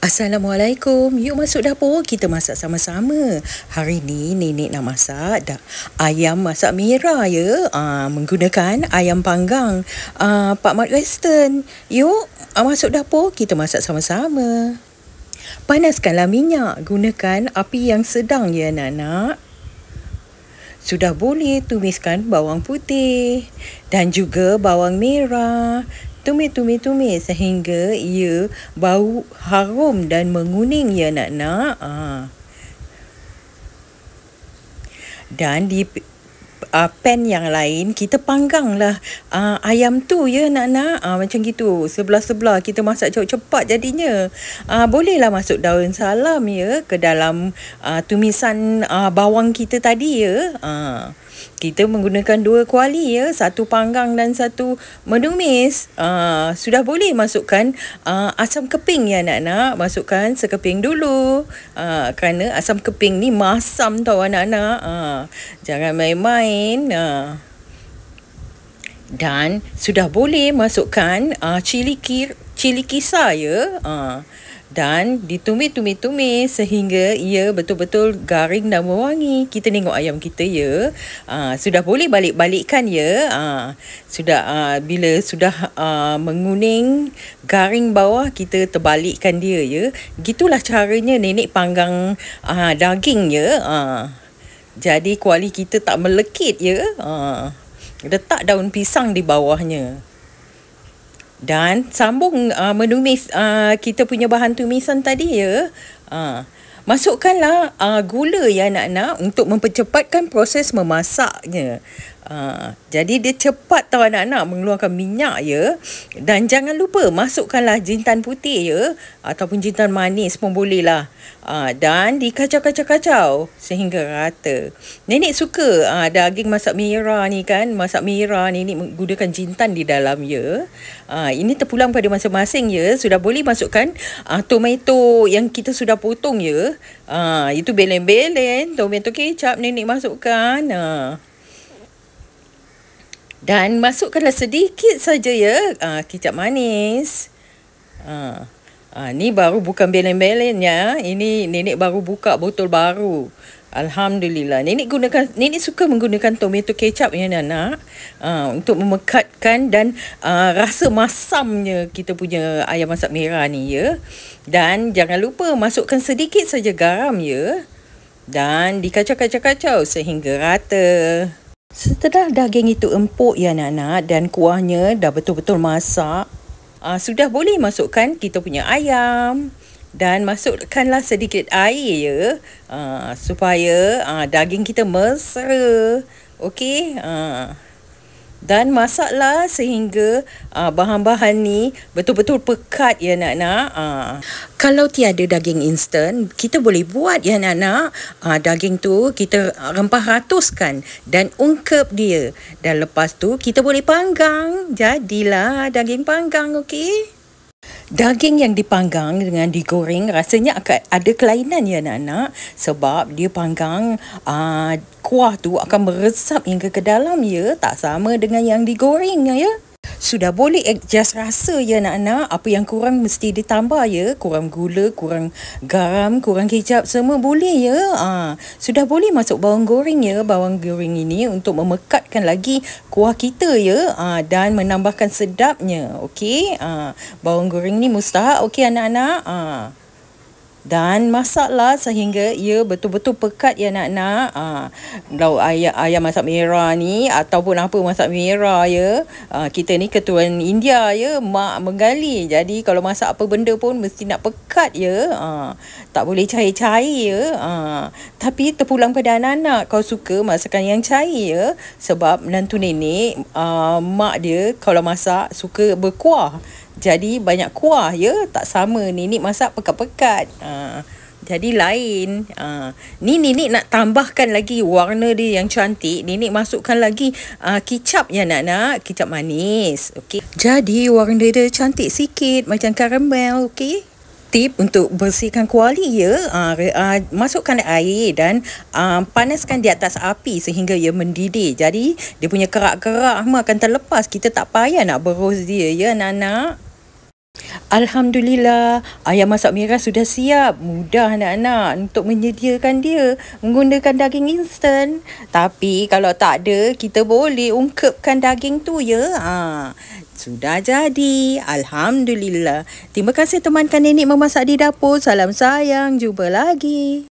Assalamualaikum. Yuk masuk dapur kita masak sama-sama. Hari ni nenek nak masak dah ayam masak merah ya. Ah uh, menggunakan ayam panggang. Ah uh, Pak Mat Western. Yuk uh, masuk dapur kita masak sama-sama. Panaskanlah minyak. Gunakan api yang sedang ya anak-anak. Sudah boleh tumiskan bawang putih dan juga bawang merah. Tumis, tumis, tumis sehingga ia bau harum dan menguning ya nak nak ha. dan di uh, pan yang lain kita pangganglah uh, ayam tu ya nak nak uh, macam gitu sebelah-sebelah kita masak cepat-cepat jadinya uh, bolehlah masuk daun salam ya ke dalam uh, tumisan uh, bawang kita tadi ya uh kita menggunakan dua kuali ya satu panggang dan satu menumis uh, ah, sudah boleh masukkan uh, asam keping ya anak-anak masukkan sekeping dulu uh, kerana asam keping ni masam tau anak-anak uh, jangan main-main uh. Dan sudah boleh masukkan uh, cili, kir, cili kisar ya. Uh, dan ditumis-tumis-tumis sehingga ia betul-betul garing dan berwangi. Kita tengok ayam kita ya. Aa, ah, sudah boleh balik-balikkan ya. Aa, ah, sudah aa, ah, bila sudah aa, menguning garing bawah kita terbalikkan dia ya. Gitulah caranya nenek panggang aa, daging ya. Aa, jadi kuali kita tak melekit ya. Aa, letak daun pisang di bawahnya. Dan sambung uh, menumis uh, kita punya bahan tumisan tadi ya. Uh, masukkanlah uh, gula ya anak-anak untuk mempercepatkan proses memasaknya. Ha, jadi dia cepat tau anak-anak mengeluarkan minyak ya. Dan jangan lupa masukkanlah jintan putih ya. Ataupun jintan manis pun boleh lah. Ha, dan dikacau-kacau-kacau sehingga rata. Nenek suka ha, daging masak merah ni kan. Masak merah ni nenek menggunakan jintan di dalam ya. Ha, ini terpulang pada masing-masing ya. Sudah boleh masukkan ha, tomato yang kita sudah potong ya. Ha, itu belen-belen. Tomato kecap nenek masukkan. Ha. Dan masukkanlah sedikit saja ya. Uh, kicap manis. Uh, uh, ni baru bukan belen-belen ya. Ini nenek baru buka botol baru. Alhamdulillah. Nenek gunakan nenek suka menggunakan tomato ketchup ya Nana. Uh, untuk memekatkan dan uh, rasa masamnya kita punya ayam masak merah ni ya. Dan jangan lupa masukkan sedikit saja garam ya. Dan dikacau-kacau-kacau sehingga rata. Setelah daging itu empuk ya anak-anak dan kuahnya dah betul-betul masak, uh, sudah boleh masukkan kita punya ayam dan masukkanlah sedikit air ya uh, supaya uh, daging kita mesra. Okey? Uh dan masaklah sehingga ah, bahan-bahan ni betul-betul pekat ya nak-nak. Ah. Kalau tiada daging instan, kita boleh buat ya nak-nak. Ah, daging tu kita rempah ratuskan dan ungkap dia. Dan lepas tu kita boleh panggang. Jadilah daging panggang, okey? Daging yang dipanggang dengan digoreng rasanya akan ada kelainan ya nak-nak. Sebab dia panggang... Uh, kuah tu akan meresap hingga ke dalam ya tak sama dengan yang digorengnya ya sudah boleh adjust rasa ya anak-anak apa yang kurang mesti ditambah ya kurang gula kurang garam kurang kecap semua boleh ya ah sudah boleh masuk bawang goreng ya bawang goreng ini untuk memekatkan lagi kuah kita ya ah dan menambahkan sedapnya okey ah bawang goreng ni mustahak okey anak-anak ah dan masaklah sehingga ia betul-betul pekat ya nak-nak Kalau ah, lauk ayam, ayam masak merah ni ataupun apa masak merah ya ha, kita ni ketuan India ya mak menggali jadi kalau masak apa benda pun mesti nak pekat ya ha, tak boleh cair-cair ya ha, tapi terpulang pada anak-anak kau suka masakan yang cair ya sebab menantu nenek ha, mak dia kalau masak suka berkuah jadi banyak kuah ya Tak sama nenek masak pekat-pekat ha, Jadi lain ha, Ni nenek nak tambahkan lagi warna dia yang cantik Nenek masukkan lagi uh, kicap ya nak-nak Kicap manis okay. Jadi warna dia cantik sikit Macam karamel okay? tip untuk bersihkan kuali ya uh, uh, masukkan air dan uh, panaskan di atas api sehingga ia mendidih jadi dia punya kerak-kerak semua akan terlepas kita tak payah nak berus dia ya anak-anak Alhamdulillah, ayam masak merah sudah siap. Mudah anak-anak untuk menyediakan dia menggunakan daging instan. Tapi kalau tak ada, kita boleh ungkepkan daging tu ya. Ha. Sudah jadi. Alhamdulillah. Terima kasih temankan nenek memasak di dapur. Salam sayang. Jumpa lagi.